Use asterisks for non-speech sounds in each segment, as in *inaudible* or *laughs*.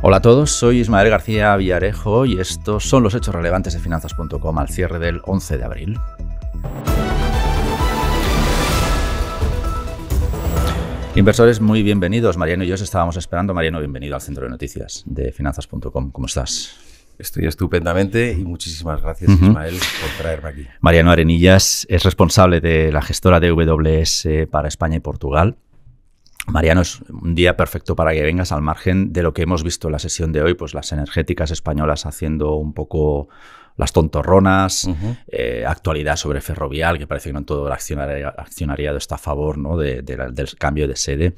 Hola a todos, soy Ismael García Villarejo y estos son los hechos relevantes de finanzas.com al cierre del 11 de abril. Inversores, muy bienvenidos. Mariano y yo os estábamos esperando. Mariano, bienvenido al centro de noticias de finanzas.com. ¿Cómo estás? Estoy estupendamente y muchísimas gracias, Ismael, por traerme aquí. Mariano Arenillas es responsable de la gestora de WS para España y Portugal. Mariano, es un día perfecto para que vengas al margen de lo que hemos visto en la sesión de hoy, pues las energéticas españolas haciendo un poco las tontorronas, eh, actualidad sobre ferrovial, que parece que no todo el accionariado está a favor ¿no? del cambio de sede.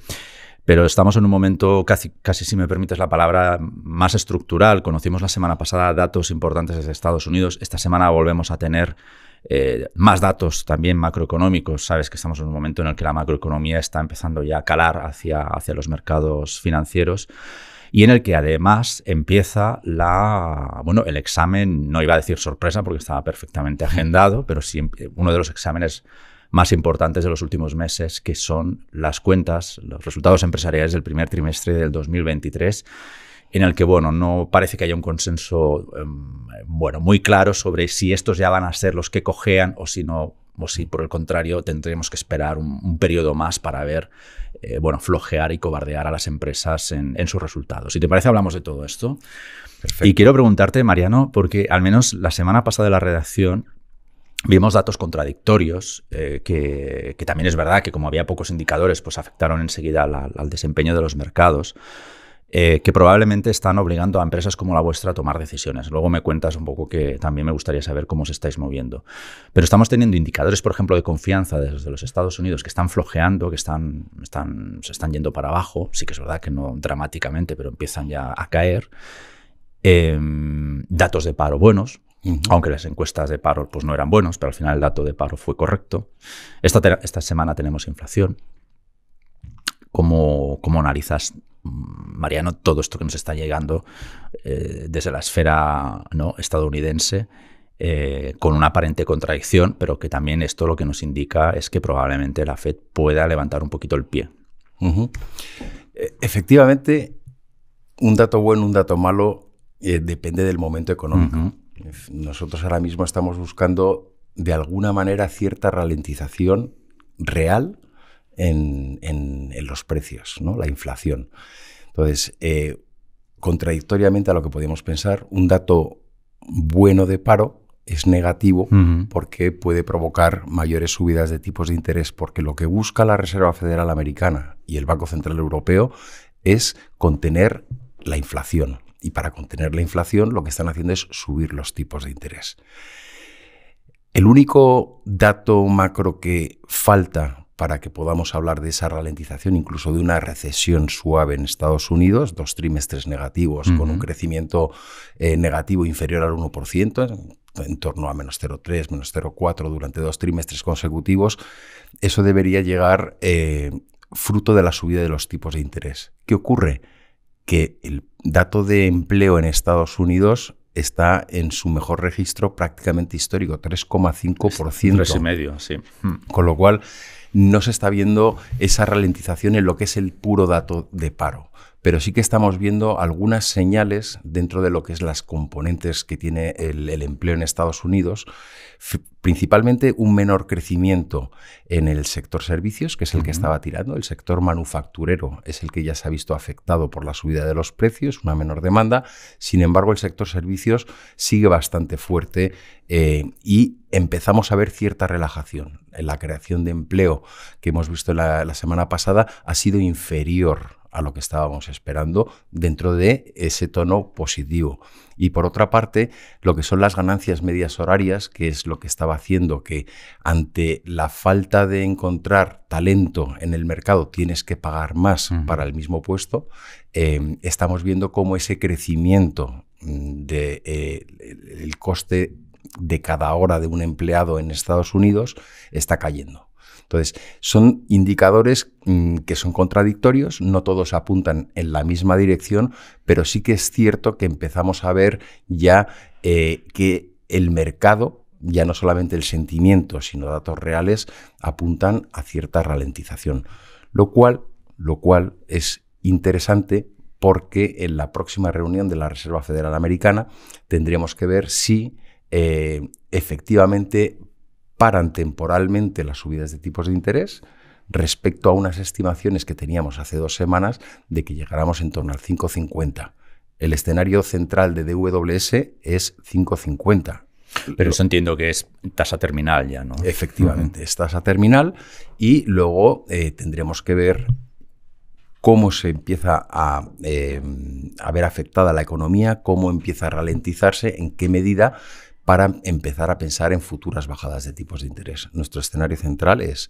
Pero estamos en un momento, casi, casi si me permites la palabra, más estructural. Conocimos la semana pasada datos importantes desde Estados Unidos. Esta semana volvemos a tener eh, más datos también macroeconómicos. Sabes que estamos en un momento en el que la macroeconomía está empezando ya a calar hacia, hacia los mercados financieros y en el que además empieza la, bueno, el examen, no iba a decir sorpresa porque estaba perfectamente agendado, pero uno de los exámenes más importantes de los últimos meses, que son las cuentas, los resultados empresariales del primer trimestre del 2023 en el que, bueno, no parece que haya un consenso, em, bueno, muy claro sobre si estos ya van a ser los que cojean o si no, si por el contrario tendremos que esperar un, periodo más para ver, eh, bueno, flojear y cobardear a las empresas en, sus resultados. Si te parece, hablamos de todo esto. Y quiero preguntarte, Mariano, porque al menos la semana pasada de la redacción vimos datos contradictorios, eh, que, también es verdad que como había pocos indicadores, pues afectaron enseguida al desempeño de los mercados. Eh, que probablemente están obligando a empresas como la vuestra a tomar decisiones. Luego me cuentas un poco que también me gustaría saber cómo os estáis moviendo. Pero estamos teniendo indicadores, por ejemplo, de confianza desde los Estados Unidos que están flojeando, que están, están, se están yendo para abajo. Sí que es verdad que no dramáticamente, pero empiezan ya a caer. Em, datos de paro buenos, Aunque las encuestas de paro pues, no eran buenos, pero al final el dato de paro fue correcto. Esta, esta semana tenemos inflación. ¿Cómo, ¿Cómo, analizas Mariano, todo esto que nos está llegando eh, desde la esfera ¿no? estadounidense, eh, con una aparente contradicción, pero que también esto lo que nos indica es que probablemente la Fed pueda levantar un poquito el pie. E, efectivamente, un dato bueno, un dato malo, eh, depende del momento económico. Nosotros ahora mismo estamos buscando de alguna manera cierta ralentización real en, los precios, ¿no? la inflación. Entonces, eh, contradictoriamente a lo que podíamos pensar, un dato bueno de paro es negativo porque puede provocar mayores subidas de tipos de interés, porque lo que busca la Reserva Federal Americana y el Banco Central Europeo es contener la inflación. Y para contener la inflación lo que están haciendo es subir los tipos de interés. El único dato macro que falta para que podamos hablar de esa ralentización, incluso de una recesión suave en Estados Unidos, dos trimestres negativos con un crecimiento eh, negativo inferior al 1%, en, torno a menos 0,3, menos 0,4 durante dos trimestres consecutivos, eso debería llegar eh, fruto de la subida de los tipos de interés. ¿Qué ocurre? Que el dato de empleo en Estados Unidos está en su mejor registro prácticamente histórico, 3,5%. 3,5, sí. Hmm. Con lo cual, no se está viendo esa ralentización en lo que es el puro dato de paro pero sí que estamos viendo algunas señales dentro de lo que es las componentes que tiene el, empleo en Estados Unidos, principalmente un menor crecimiento en el sector servicios, que es el que estaba tirando, el sector manufacturero es el que ya se ha visto afectado por la subida de los precios, una menor demanda, sin embargo el sector servicios sigue bastante fuerte eh, y empezamos a ver cierta relajación. La creación de empleo que hemos visto la semana pasada ha sido inferior a lo que estábamos esperando dentro de ese tono positivo. Y por otra parte, lo que son las ganancias medias horarias, que es lo que estaba haciendo que ante la falta de encontrar talento en el mercado tienes que pagar más para el mismo puesto, em, estamos viendo cómo ese crecimiento mm, de eh, el coste de cada hora de un empleado en Estados Unidos está cayendo. Entonces, son indicadores mm, que son contradictorios, no todos apuntan en la misma dirección, pero sí que es cierto que empezamos a ver ya eh, que el mercado ya no solamente el sentimiento, sino datos reales, apuntan a cierta ralentización. Lo cual, lo cual es interesante porque en la próxima reunión de la Reserva Federal Americana tendríamos que ver si eh, efectivamente paran temporalmente las subidas de tipos de interés respecto a unas estimaciones que teníamos hace dos semanas de que llegáramos en torno al 5,50. El escenario central de DWS es 5,50. Pero eso entiendo que es tasa terminal ya, ¿no? Efectivamente, es tasa terminal y luego eh, tendremos que ver cómo se empieza a, eh, a ver afectada la economía, cómo empieza a ralentizarse, en qué medida para empezar a pensar en futuras bajadas de tipos de interés. Nuestro escenario central es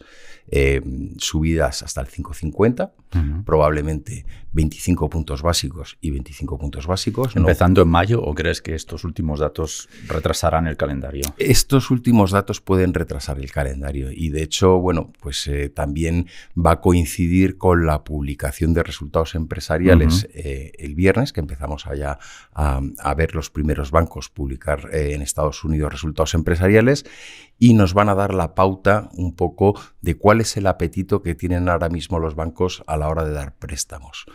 eh, subidas hasta el 5,50, probablemente 25 puntos básicos y 25 puntos básicos. ¿Empezando en mayo o crees que estos últimos datos retrasarán el calendario? Estos últimos datos pueden retrasar el calendario y de hecho, bueno, pues eh, también va a coincidir con la publicación de resultados empresariales eh, el viernes, que empezamos allá a, a, ver los primeros bancos publicar en Estados Unidos, resultados empresariales, y nos van a dar la pauta un poco de cuál es el apetito que tienen ahora mismo los bancos a la hora de dar préstamos.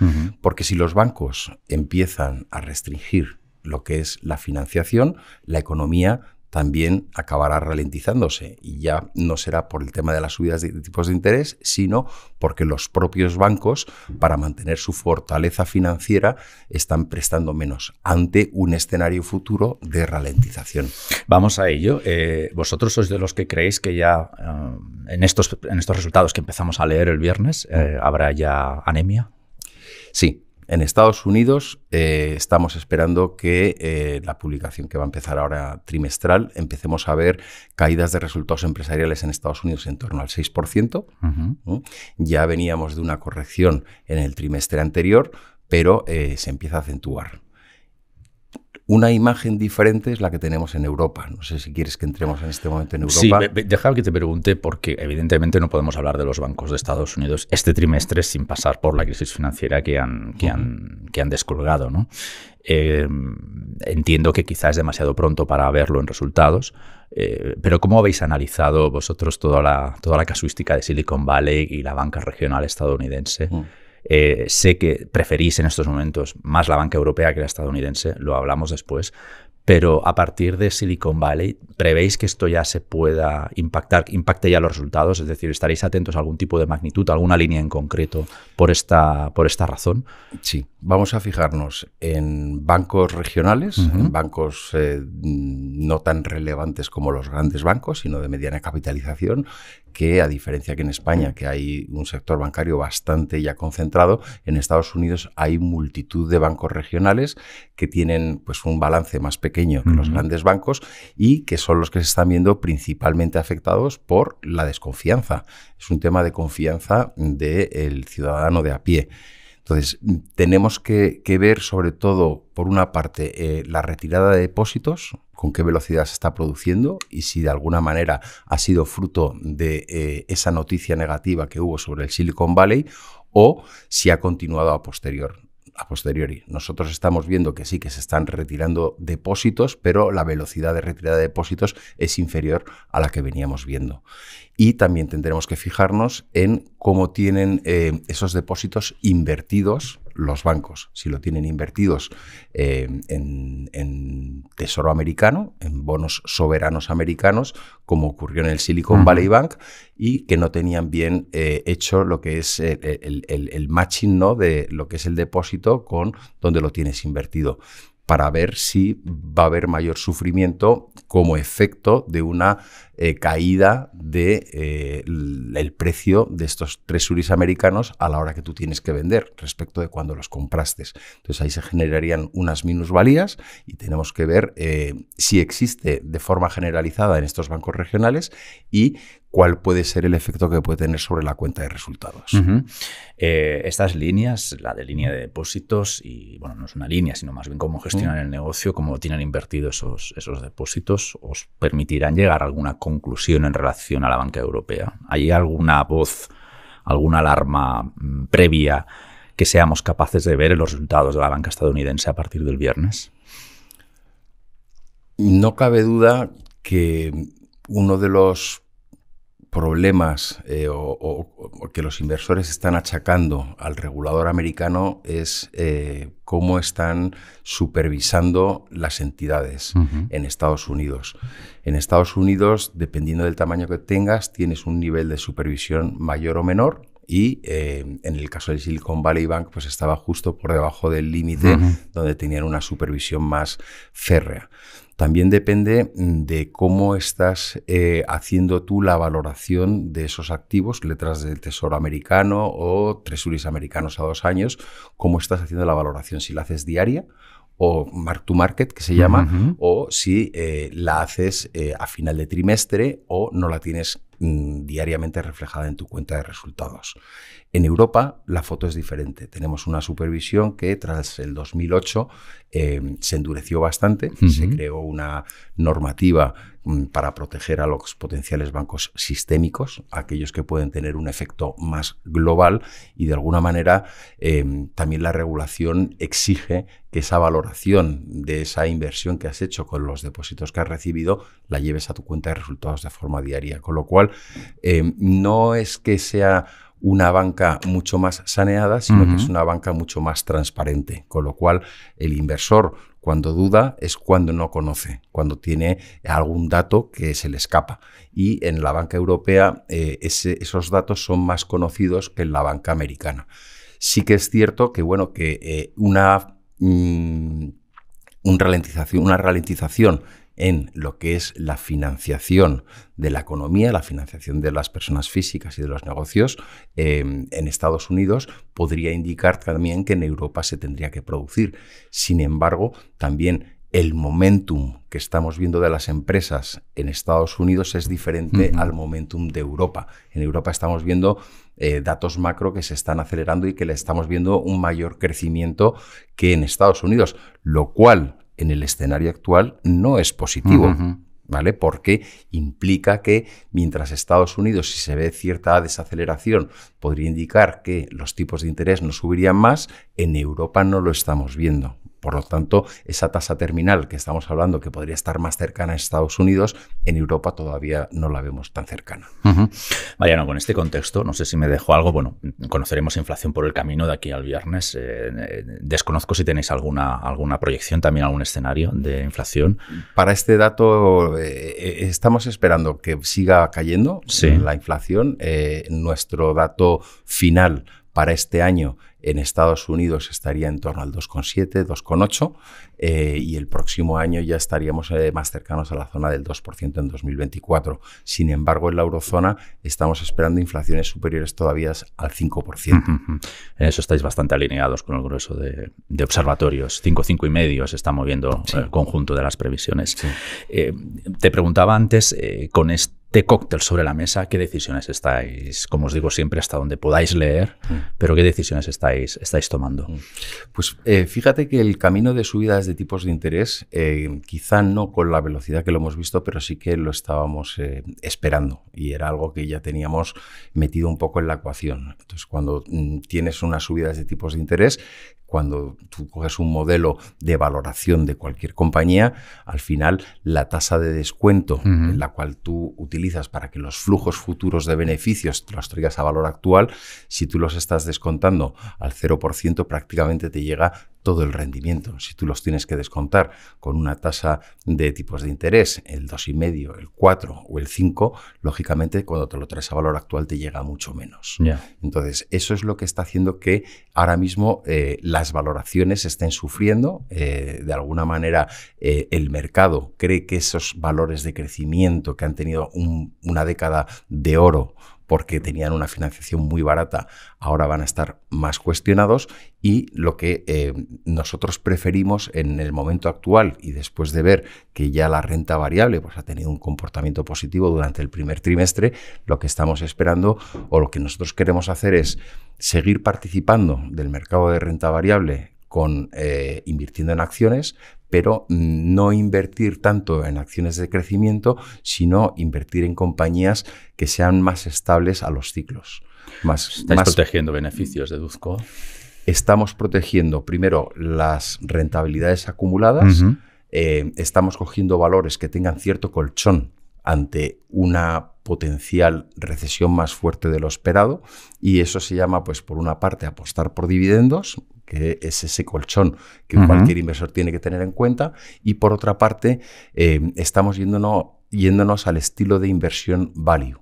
Porque si los bancos empiezan a restringir lo que es la financiación, la economía también acabará ralentizándose y ya no será por el tema de las subidas de tipos de interés, sino porque los propios bancos, para mantener su fortaleza financiera, están prestando menos ante un escenario futuro de ralentización. Vamos a ello. Eh, vosotros sois de los que creéis que ya eh, en, estos, en estos resultados que empezamos a leer el viernes eh, habrá ya anemia. Sí, en Estados Unidos eh, estamos esperando que eh, la publicación que va a empezar ahora trimestral empecemos a ver caídas de resultados empresariales en Estados Unidos en torno al 6%. Ya veníamos de una corrección en el trimestre anterior, pero eh, se empieza a acentuar una imagen diferente es la que tenemos en Europa. No sé si quieres que entremos en este momento en Europa. Sí, que te pregunte, porque evidentemente no podemos hablar de los bancos de Estados Unidos este trimestre sin pasar por la crisis financiera que han, que han, descolgado. ¿no? Eh, entiendo que quizá es demasiado pronto para verlo en resultados, eh, pero ¿cómo habéis analizado vosotros toda la, toda la casuística de Silicon Valley y la banca regional estadounidense? Mm. Eh, sé que preferís en estos momentos más la banca europea que la estadounidense, lo hablamos después, pero a partir de Silicon Valley, ¿prevéis que esto ya se pueda impactar, impacte ya los resultados? Es decir, ¿estaréis atentos a algún tipo de magnitud, alguna línea en concreto por esta, por esta razón? Sí, vamos a fijarnos en bancos regionales, en bancos eh, no tan relevantes como los grandes bancos, sino de mediana capitalización, que a diferencia que en España, que hay un sector bancario bastante ya concentrado, en Estados Unidos hay multitud de bancos regionales que tienen pues, un balance más pequeño que los grandes bancos y que son los que se están viendo principalmente afectados por la desconfianza. Es un tema de confianza del ciudadano de a pie. Entonces, tenemos que, ver sobre todo, por una parte, eh, la retirada de depósitos, con qué velocidad se está produciendo y si de alguna manera ha sido fruto de eh, esa noticia negativa que hubo sobre el Silicon Valley o si ha continuado a posterior a posteriori. Nosotros estamos viendo que sí, que se están retirando depósitos, pero la velocidad de retirada de depósitos es inferior a la que veníamos viendo. Y también tendremos que fijarnos en cómo tienen eh, esos depósitos invertidos los bancos. Si lo tienen invertidos eh, en, tesoro americano, en bonos soberanos americanos, como ocurrió en el Silicon Valley Bank, y que no tenían bien eh, hecho lo que es el, matching ¿no? de lo que es el depósito con donde lo tienes invertido para ver si va a haber mayor sufrimiento como efecto de una eh, caída del de, eh, el precio de estos tres suris americanos a la hora que tú tienes que vender respecto de cuando los compraste. Entonces ahí se generarían unas minusvalías y tenemos que ver eh, si existe de forma generalizada en estos bancos regionales y cuál puede ser el efecto que puede tener sobre la cuenta de resultados. Eh, estas líneas, la de línea de depósitos, y bueno, no es una línea, sino más bien cómo gestionan el negocio, cómo tienen invertido esos, esos depósitos, os permitirán llegar a alguna conclusión en relación a la banca europea. ¿Hay alguna voz, alguna alarma mm, previa que seamos capaces de ver en los resultados de la banca estadounidense a partir del viernes? No cabe duda que uno de los problemas eh, o, que los inversores están achacando al regulador americano es eh, cómo están supervisando las entidades en Estados Unidos. En Estados Unidos, dependiendo del tamaño que tengas, tienes un nivel de supervisión mayor o menor. Y eh, en el caso de Silicon Valley Bank, pues estaba justo por debajo del límite donde tenían una supervisión más férrea. También depende mm, de cómo estás eh, haciendo tú la valoración de esos activos, letras del Tesoro americano o tresuris americanos a dos años, cómo estás haciendo la valoración, si la haces diaria o mark to market, que se llama, o si eh, la haces eh, a final de trimestre o no la tienes mm, diariamente reflejada en tu cuenta de resultados. En Europa la foto es diferente. Tenemos una supervisión que tras el 2008 eh, se endureció bastante, se creó una normativa mm, para proteger a los potenciales bancos sistémicos, aquellos que pueden tener un efecto más global y de alguna manera eh, también la regulación exige que esa valoración de esa inversión que has hecho con los depósitos que has recibido la lleves a tu cuenta de resultados de forma diaria. Con lo cual, eh, no es que sea una banca mucho más saneada, sino que es una banca mucho más transparente, con lo cual el inversor cuando duda es cuando no conoce, cuando tiene algún dato que se le escapa. Y en la banca europea eh, esos datos son más conocidos que en la banca americana. Sí que es cierto que, bueno, que eh, mm, una, ralentización, una ralentización en lo que es la financiación de la economía, la financiación de las personas físicas y de los negocios em, en Estados Unidos, podría indicar también que en Europa se tendría que producir. Sin embargo, también el momentum que estamos viendo de las empresas en Estados Unidos es diferente al momentum de Europa. En Europa estamos viendo eh, datos macro que se están acelerando y que le estamos viendo un mayor crecimiento que en Estados Unidos, lo cual en el escenario actual no es positivo. ¿Vale? Porque implica que mientras Estados Unidos, si se ve cierta desaceleración, podría indicar que los tipos de interés no subirían más, en Europa no lo estamos viendo. Por lo tanto, esa tasa terminal que estamos hablando que podría estar más cercana a Estados Unidos, en Europa todavía no la vemos tan cercana. Mariano, con este contexto, no sé si me dejo algo, bueno, conoceremos inflación por el camino de aquí al viernes. Eh, eh, desconozco si tenéis alguna, alguna proyección, también algún escenario de inflación. Para este dato, eh, estamos esperando que siga cayendo la inflación. nuestro dato final para este año en Estados Unidos estaría en torno al 2,7, 2,8 eh, y el próximo año ya estaríamos eh, más cercanos a la zona del 2% en 2024. Sin embargo, en la eurozona estamos esperando inflaciones superiores todavía al 5%. En eso estáis bastante alineados con el grueso de, observatorios. 5,5 y medio se está moviendo el eh, conjunto de las previsiones. te preguntaba antes, con este cóctel sobre la mesa, qué decisiones estáis, como os digo siempre, hasta donde podáis leer, mm. pero qué decisiones estáis estáis, tomando? Mm. Pues eh, fíjate que el camino de subidas de tipos de interés, eh, quizá no con la velocidad que lo hemos visto, pero sí que lo estábamos eh, esperando y era algo que ya teníamos metido un poco en la ecuación. Entonces, cuando mm, tienes unas subidas de tipos de interés, cuando tú coges un modelo de valoración de cualquier compañía, al final la tasa de descuento en la cual tú utilizas para que los flujos futuros de beneficios los traigas a valor actual, si tú los estás descontando al 0% prácticamente te llega todo el rendimiento. Si tú los tienes que descontar con una tasa de tipos de interés, el 2,5, el 4 o el 5, lógicamente cuando te lo traes a valor actual te llega mucho menos. Entonces, eso es lo que está haciendo que ahora mismo eh, las valoraciones estén sufriendo. Eh, de alguna manera, eh, el mercado cree que esos valores de crecimiento que han tenido una década de oro porque tenían una financiación muy barata, ahora van a estar más cuestionados y lo que eh, nosotros preferimos en el momento actual y después de ver que ya la renta variable pues, ha tenido un comportamiento positivo durante el primer trimestre, lo que estamos esperando o lo que nosotros queremos hacer es seguir participando del mercado de renta variable con eh, invirtiendo en acciones, pero no invertir tanto en acciones de crecimiento, sino invertir en compañías que sean más estables a los ciclos. Más, ¿Estáis protegiendo beneficios, deduzco? Estamos protegiendo primero las rentabilidades acumuladas, eh, estamos cogiendo valores que tengan cierto colchón ante una potencial recesión más fuerte de lo esperado y eso se llama pues por una parte apostar por dividendos que es ese colchón que cualquier inversor tiene que tener en cuenta. Y por otra parte, eh, estamos yéndonos, yéndonos al estilo de inversión value.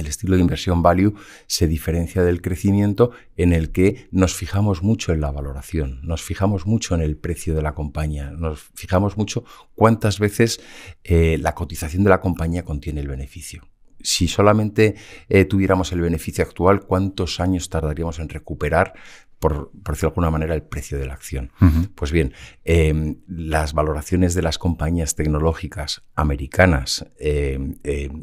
El estilo de inversión value se diferencia del crecimiento en el que nos fijamos mucho en la valoración, nos fijamos mucho en el precio de la compañía, nos fijamos mucho cuántas veces eh, la cotización de la compañía contiene el beneficio si solamente eh, tuviéramos el beneficio actual, ¿cuántos años tardaríamos en recuperar por, decirlo de alguna manera, el precio de la acción. Pues bien, em, las valoraciones de las compañías tecnológicas americanas em, em,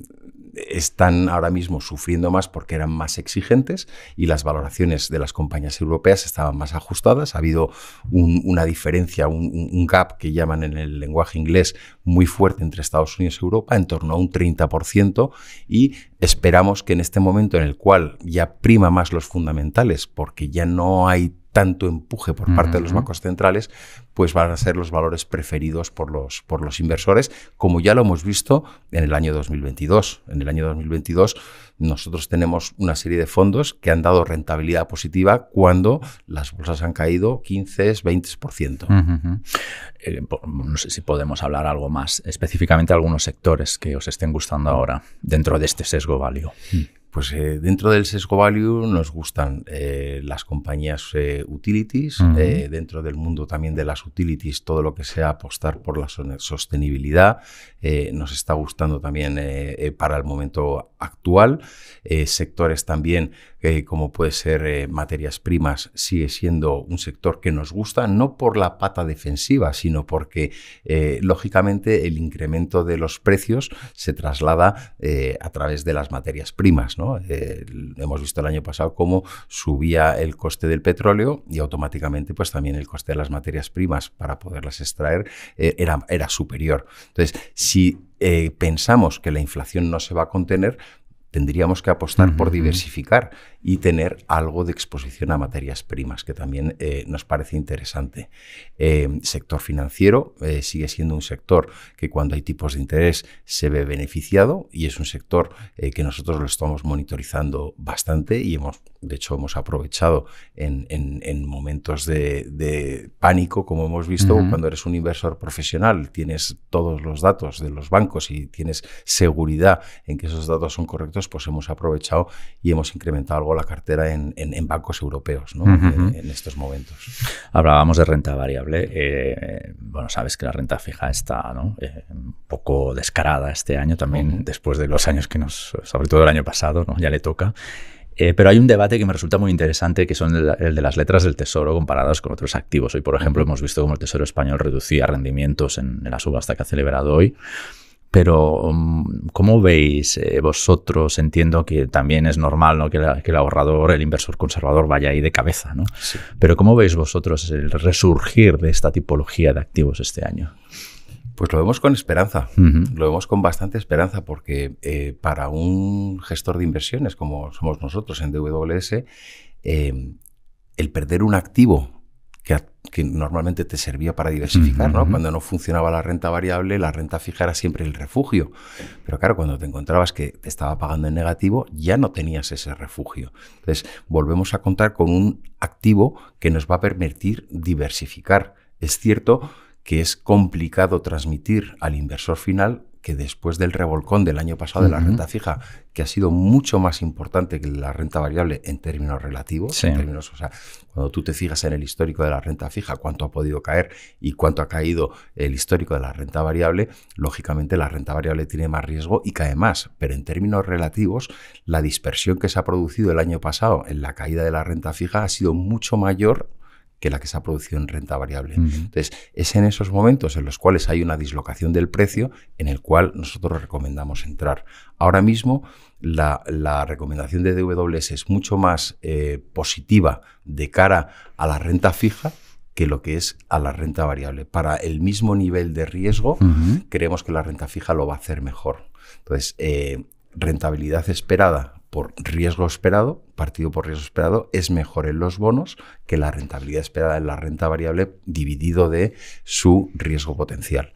están ahora mismo sufriendo más porque eran más exigentes y las valoraciones de las compañías europeas estaban más ajustadas. Ha habido una diferencia, un, un, gap que llaman en el lenguaje inglés muy fuerte entre Estados Unidos y Europa, en torno a un 30%, y esperamos que en este momento en el cual ya prima más los fundamentales, porque ya no hay tanto empuje por parte de los bancos centrales, pues van a ser los valores preferidos por los, por los inversores, como ya lo hemos visto en el año 2022. En el año 2022 nosotros tenemos una serie de fondos que han dado rentabilidad positiva cuando las bolsas han caído 15, 20%. Eh, no sé si podemos hablar algo más, específicamente algunos sectores que os estén gustando ahora dentro de este sesgo válido. Mm. Pues eh, dentro del sesgo value nos gustan eh, las compañías eh, utilities, dentro del mundo también de las utilities, todo lo que sea apostar por la sostenibilidad, nos está gustando también para el momento actual. sectores también como puede ser materias primas sigue siendo un sector que nos gusta, no por la pata defensiva, sino porque lógicamente el incremento de los precios se traslada a través de las materias primas hemos visto el año pasado cómo subía el coste del petróleo y automáticamente pues también el coste de las materias primas para poderlas extraer eh, era, era superior. Entonces, si eh, pensamos que la inflación no se va a contener, tendríamos que apostar por diversificar y tener algo de exposición a materias primas, que también eh, nos parece interesante. Eh, sector financiero eh, sigue siendo un sector que cuando hay tipos de interés se ve beneficiado y es un sector que nosotros lo estamos monitorizando bastante y hemos de hecho hemos aprovechado en, en, momentos de, pánico, como hemos visto, cuando eres un inversor profesional, tienes todos los datos de los bancos y tienes seguridad en que esos datos son correctos, pues hemos aprovechado y hemos incrementado algo la cartera en, en bancos europeos en, estos momentos. Hablábamos de renta variable. Eh, bueno, sabes que la renta fija está eh, un poco descarada este año también, después de los años que nos, sobre todo el año pasado, ¿no? ya le toca. Eh, pero hay un debate que me resulta muy interesante, que son el, de las letras del tesoro comparadas con otros activos. Hoy, por ejemplo, hemos visto cómo el Tesoro español reducía rendimientos en, la subasta que ha celebrado hoy. Pero, mm, ¿cómo veis eh, vosotros? Entiendo que también es normal que, el ahorrador, el inversor conservador vaya ahí de cabeza, ¿no? Pero, ¿cómo veis vosotros el resurgir de esta tipología de activos este año? Pues lo vemos con esperanza, lo vemos con bastante esperanza, porque eh, para un gestor de inversiones como somos nosotros en DWS, eh, el perder un activo que, normalmente te servía para diversificar, ¿no? Cuando no funcionaba la renta variable, la renta fija era siempre el refugio. Pero claro, cuando te encontrabas que te estaba pagando en negativo, ya no tenías ese refugio. Entonces, volvemos a contar con un activo que nos va a permitir diversificar. Es cierto que es complicado transmitir al inversor final que después del revolcón del año pasado de la renta fija, que ha sido mucho más importante que la renta variable en términos relativos, en términos, o sea, cuando tú te fijas en el histórico de la renta fija, cuánto ha podido caer y cuánto ha caído el histórico de la renta variable, lógicamente la renta variable tiene más riesgo y cae más, pero en términos relativos, la dispersión que se ha producido el año pasado en la caída de la renta fija ha sido mucho mayor que la que se ha producido en renta variable. Entonces, es en esos momentos en los cuales hay una dislocación del precio en el cual nosotros recomendamos entrar. Ahora mismo, la, recomendación de DWS es mucho más eh, positiva de cara a la renta fija que lo que es a la renta variable. Para el mismo nivel de riesgo, creemos que la renta fija lo va a hacer mejor. Entonces, eh, rentabilidad esperada por riesgo esperado, partido por riesgo esperado, es mejor en los bonos que la rentabilidad esperada en la renta variable dividido de su riesgo potencial.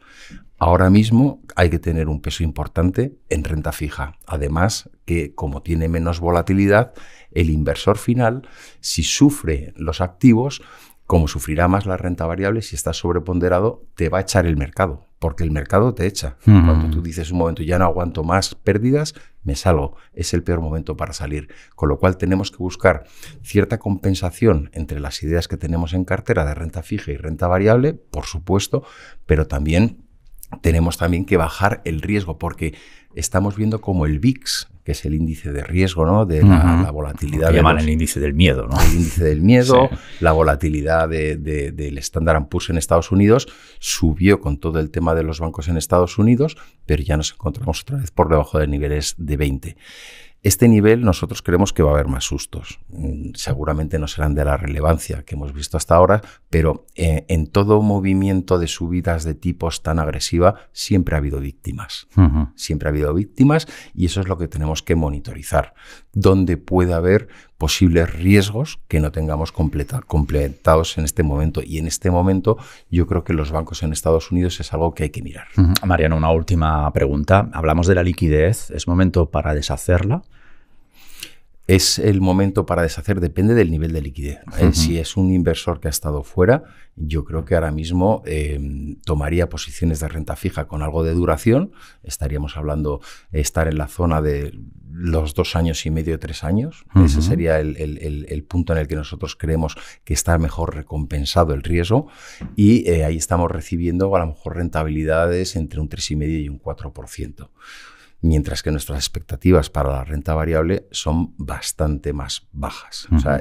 Ahora mismo hay que tener un peso importante en renta fija. Además, que como tiene menos volatilidad, el inversor final, si sufre los activos, como sufrirá más la renta variable, si estás sobreponderado, te va a echar el mercado, porque el mercado te echa. Cuando tú dices un momento, ya no aguanto más pérdidas, me salgo. Es el peor momento para salir. Con lo cual tenemos que buscar cierta compensación entre las ideas que tenemos en cartera de renta fija y renta variable, por supuesto, pero también tenemos también que bajar el riesgo, porque estamos viendo como el VIX, que es el índice de riesgo, ¿no? De la, volatilidad. Que llaman el índice del miedo, ¿no? El índice del miedo, la volatilidad del Standard Poor's en Estados Unidos subió con todo el tema de los bancos en Estados Unidos, pero ya nos encontramos otra vez por debajo de niveles de 20. Este nivel nosotros creemos que va a haber más sustos. Mm, seguramente no serán de la relevancia que hemos visto hasta ahora, pero eh, en todo movimiento de subidas de tipos tan agresiva siempre ha habido víctimas. Siempre ha habido víctimas y eso es lo que tenemos que monitorizar. Donde puede haber posibles riesgos que no tengamos completados en este momento. Y en este momento yo creo que los bancos en Estados Unidos es algo que hay que mirar. Mariano, una última pregunta. Hablamos de la liquidez. ¿Es momento para deshacerla? es el momento para deshacer, depende del nivel de liquidez. Eh, si es un inversor que ha estado fuera, yo creo que ahora mismo eh, tomaría posiciones de renta fija con algo de duración. Estaríamos hablando estar en la zona de los dos años y medio, tres años. Ese sería el, punto en el que nosotros creemos que está mejor recompensado el riesgo. Y eh, ahí estamos recibiendo a lo mejor rentabilidades entre un 3,5 y un 4% mientras que nuestras expectativas para la renta variable son bastante más bajas. sea,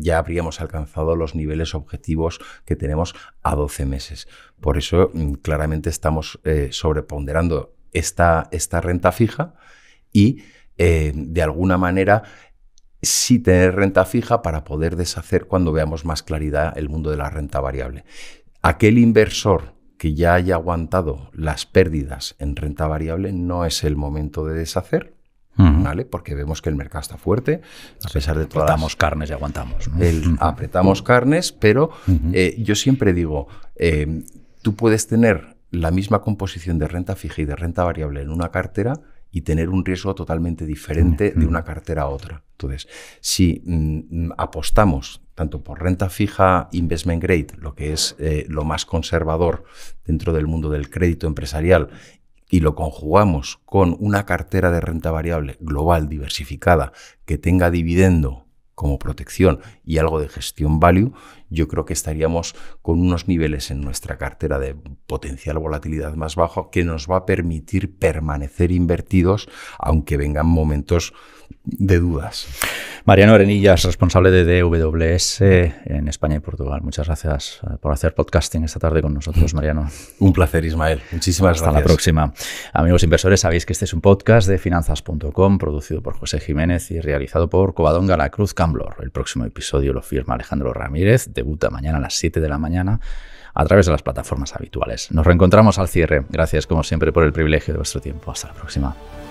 ya habríamos alcanzado los niveles objetivos que tenemos a 12 meses. Por eso mm, claramente estamos eh, sobreponderando esta, esta renta fija y eh, de alguna manera sí tener renta fija para poder deshacer cuando veamos más claridad el mundo de la renta variable. Aquel inversor que ya haya aguantado las pérdidas en renta variable no es el momento de deshacer, ¿vale? Porque vemos que el mercado está fuerte, a pesar de todas Apretamos carnes y aguantamos. El, Apretamos carnes, pero eh, yo siempre digo, eh, tú puedes tener la misma composición de renta fija y de renta variable en una cartera y tener un riesgo totalmente diferente de una cartera a otra. Entonces, si mm, apostamos tanto por renta fija investment grade, lo que es eh, lo más conservador dentro del mundo del crédito empresarial, y lo conjugamos con una cartera de renta variable global diversificada que tenga dividendo como protección y algo de gestión value, yo creo que estaríamos con unos niveles en nuestra cartera de potencial volatilidad más bajo que nos va a permitir permanecer invertidos aunque vengan momentos de dudas. Mariano Arenillas, responsable de DWS en España y Portugal. Muchas gracias eh, por hacer podcasting esta tarde con nosotros, Mariano. *laughs* Un placer, Ismael. Muchísimas gracias. Hasta la próxima. Amigos inversores, sabéis que este es un podcast de finanzas.com, producido por José Jiménez y realizado por Covadonga La Cruz Camblor. El próximo episodio lo firma Alejandro Ramírez. Debuta mañana a las 7 de la mañana a través de las plataformas habituales. Nos reencontramos al cierre. Gracias, como siempre, por el privilegio de vuestro tiempo. Hasta la próxima.